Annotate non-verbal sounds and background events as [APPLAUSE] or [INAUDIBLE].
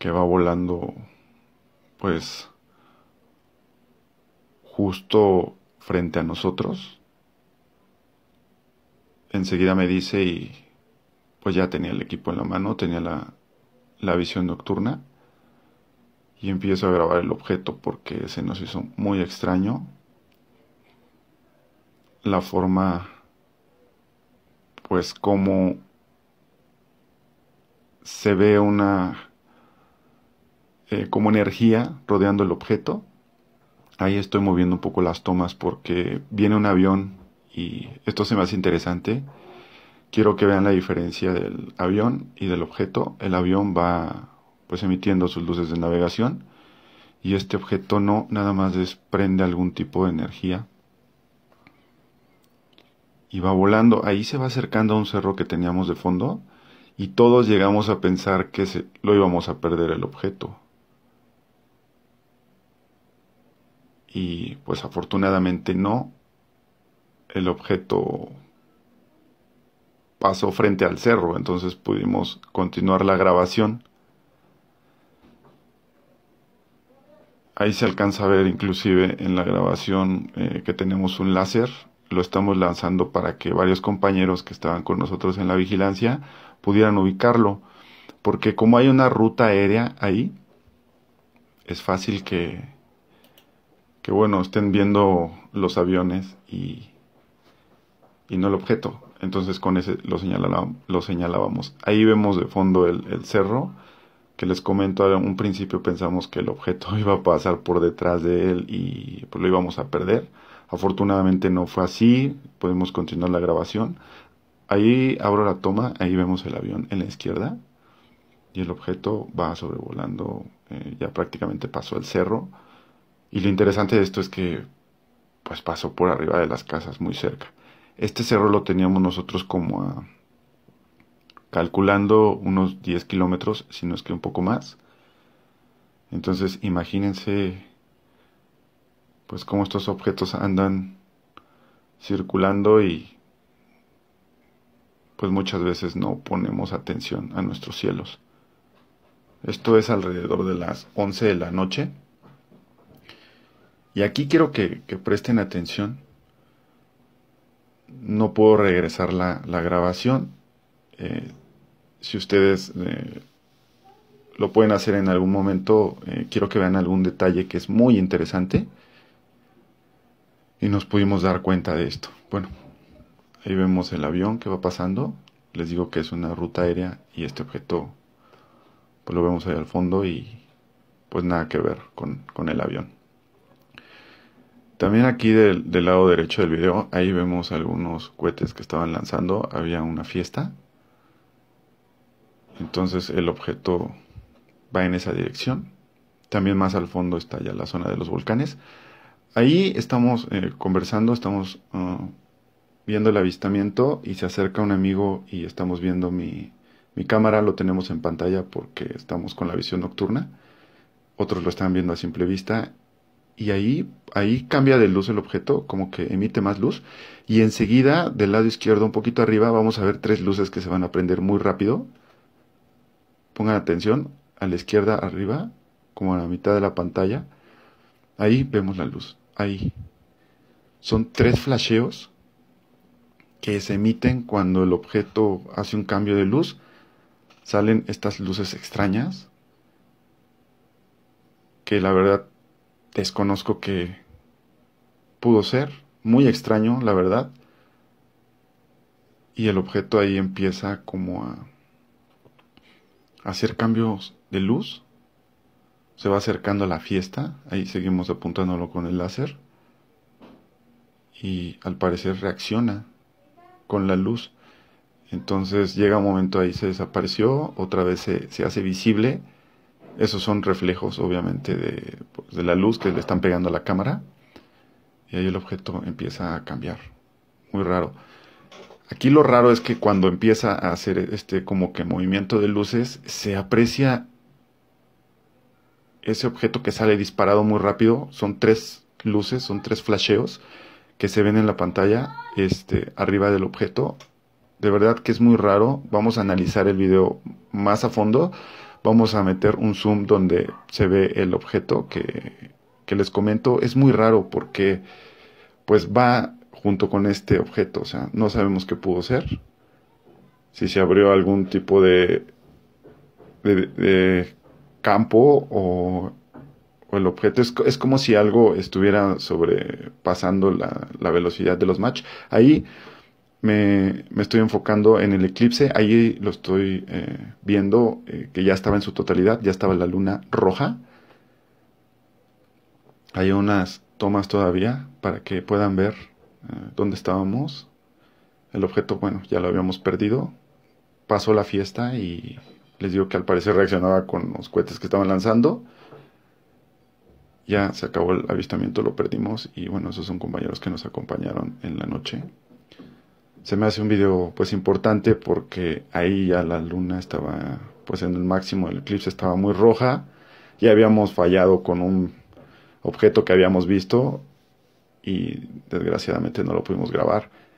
que va volando pues justo frente a nosotros. Enseguida me dice y pues ya tenía el equipo en la mano, tenía la, la visión nocturna y empiezo a grabar el objeto porque se nos hizo muy extraño la forma pues como se ve una eh, como energía rodeando el objeto. Ahí estoy moviendo un poco las tomas porque viene un avión y esto se me hace interesante. Quiero que vean la diferencia del avión y del objeto. El avión va pues emitiendo sus luces de navegación y este objeto no nada más desprende algún tipo de energía y va volando. Ahí se va acercando a un cerro que teníamos de fondo y todos llegamos a pensar que lo íbamos a perder el objeto. y pues afortunadamente no. El objeto pasó frente al cerro, entonces pudimos continuar la grabación. Ahí se alcanza a ver inclusive en la grabación eh, que tenemos un láser, lo estamos lanzando para que varios compañeros que estaban con nosotros en la vigilancia pudieran ubicarlo, porque como hay una ruta aérea ahí, es fácil que bueno, estén viendo los aviones y, y no el objeto. Entonces con ese lo, lo señalábamos. Ahí vemos de fondo el, cerro, que les comento, a un principio pensamos que el objeto [LAUGHS] iba a pasar por detrás de él y pues, lo íbamos a perder. Afortunadamente no fue así, podemos continuar la grabación. Ahí abro la toma, ahí vemos el avión en la izquierda y el objeto va sobrevolando, eh, ya prácticamente pasó el cerro. Y lo interesante de esto es que pues pasó por arriba de las casas muy cerca. Este cerro lo teníamos nosotros como calculando unos 10 kilómetros, si no es que un poco más. Entonces imagínense pues cómo estos objetos andan circulando y pues muchas veces no ponemos atención a nuestros cielos. Esto es alrededor de las 11 de la noche. Y aquí quiero que, presten atención. No puedo regresar la, grabación. Eh, si ustedes eh, lo pueden hacer en algún momento, eh, quiero que vean algún detalle que es muy interesante. Y nos pudimos dar cuenta de esto. Bueno, ahí vemos el avión que va pasando. Les digo que es una ruta aérea y este objeto pues lo vemos ahí al fondo y pues nada que ver con el avión. También aquí del, lado derecho del video, ahí vemos algunos cohetes que estaban lanzando. Había una fiesta. Entonces el objeto va en esa dirección. También más al fondo está ya la zona de los volcanes. Ahí estamos eh, conversando, estamos ah, viendo el avistamiento y se acerca un amigo y estamos viendo mi, mi cámara, lo tenemos en pantalla porque estamos con la visión nocturna. Otros lo están viendo a simple vista y ahí, ahí cambia de luz el objeto, como que emite más luz. Y enseguida, del lado izquierdo, un poquito arriba, vamos a ver tres luces que se van a prender muy rápido. Pongan atención, a la izquierda arriba, como a la mitad de la pantalla. Ahí vemos la luz, ahí. Son tres flasheos que se emiten cuando el objeto hace un cambio de luz. Salen estas luces extrañas que la verdad desconozco que pudo ser, muy extraño, la verdad. Y el objeto ahí empieza como a hacer cambios de luz. Se va acercando a la fiesta, ahí seguimos apuntándolo con el láser. Y al parecer reacciona con la luz. Entonces llega un momento ahí, se desapareció, otra vez se, se hace visible esos son reflejos, obviamente, pues, de, la luz que le están pegando a la cámara. Y ahí el objeto empieza a cambiar. Muy raro. Aquí lo raro es que cuando empieza a hacer este como que movimiento de luces, se aprecia ese objeto que sale disparado muy rápido. Son tres luces, son tres flasheos que se ven en la pantalla este, arriba del objeto. De verdad que es muy raro. Vamos a analizar el video más a fondo vamos a meter un zoom donde se ve el objeto que, que les comento. Es muy raro porque pues va junto con este objeto, o sea, no sabemos qué pudo ser, si se abrió algún tipo de, de, campo o, el objeto. Es, es, como si algo estuviera sobrepasando la, la velocidad de los match. Ahí me, estoy enfocando en el eclipse. Ahí lo estoy eh, viendo eh, que ya estaba en su totalidad, ya estaba la luna roja. Hay unas tomas todavía para que puedan ver eh, dónde estábamos. El objeto, bueno, ya lo habíamos perdido. Pasó la fiesta y les digo que al parecer reaccionaba con los cohetes que estaban lanzando. Ya se acabó el avistamiento, lo perdimos y bueno, esos son compañeros que nos acompañaron en la noche se me hace un video pues importante porque ahí ya la luna estaba pues en el máximo del eclipse estaba muy roja y habíamos fallado con un objeto que habíamos visto y desgraciadamente no lo pudimos grabar